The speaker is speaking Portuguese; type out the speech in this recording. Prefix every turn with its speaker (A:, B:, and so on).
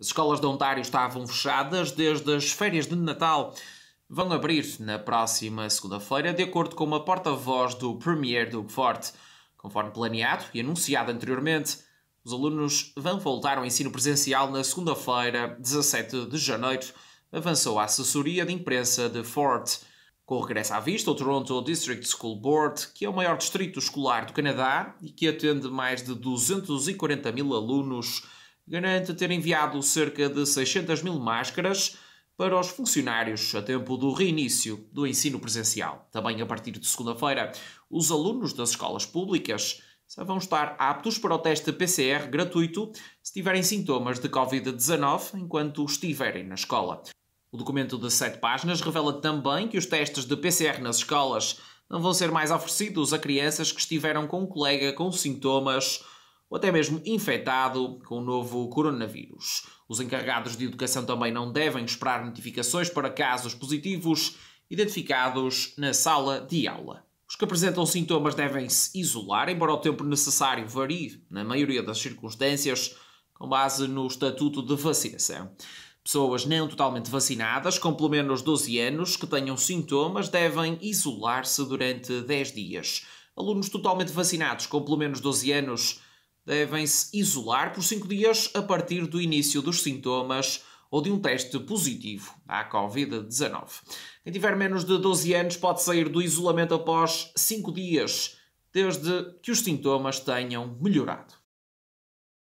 A: As escolas de Ontário estavam fechadas desde as férias de Natal. Vão abrir na próxima segunda-feira, de acordo com uma porta-voz do Premier Doug Ford, Conforme planeado e anunciado anteriormente, os alunos vão voltar ao ensino presencial na segunda-feira, 17 de janeiro, avançou a assessoria de imprensa de Ford, Com o regresso à vista, o Toronto District School Board, que é o maior distrito escolar do Canadá e que atende mais de 240 mil alunos, garante ter enviado cerca de 600 mil máscaras para os funcionários a tempo do reinício do ensino presencial. Também a partir de segunda-feira, os alunos das escolas públicas só vão estar aptos para o teste PCR gratuito se tiverem sintomas de Covid-19 enquanto estiverem na escola. O documento de sete páginas revela também que os testes de PCR nas escolas não vão ser mais oferecidos a crianças que estiveram com um colega com sintomas ou até mesmo infectado com o novo coronavírus. Os encarregados de educação também não devem esperar notificações para casos positivos identificados na sala de aula. Os que apresentam sintomas devem se isolar, embora o tempo necessário varie, na maioria das circunstâncias, com base no estatuto de vacinação. Pessoas não totalmente vacinadas, com pelo menos 12 anos, que tenham sintomas, devem isolar-se durante 10 dias. Alunos totalmente vacinados, com pelo menos 12 anos, devem-se isolar por 5 dias a partir do início dos sintomas ou de um teste positivo à Covid-19. Quem tiver menos de 12 anos pode sair do isolamento após 5 dias, desde que os sintomas tenham melhorado.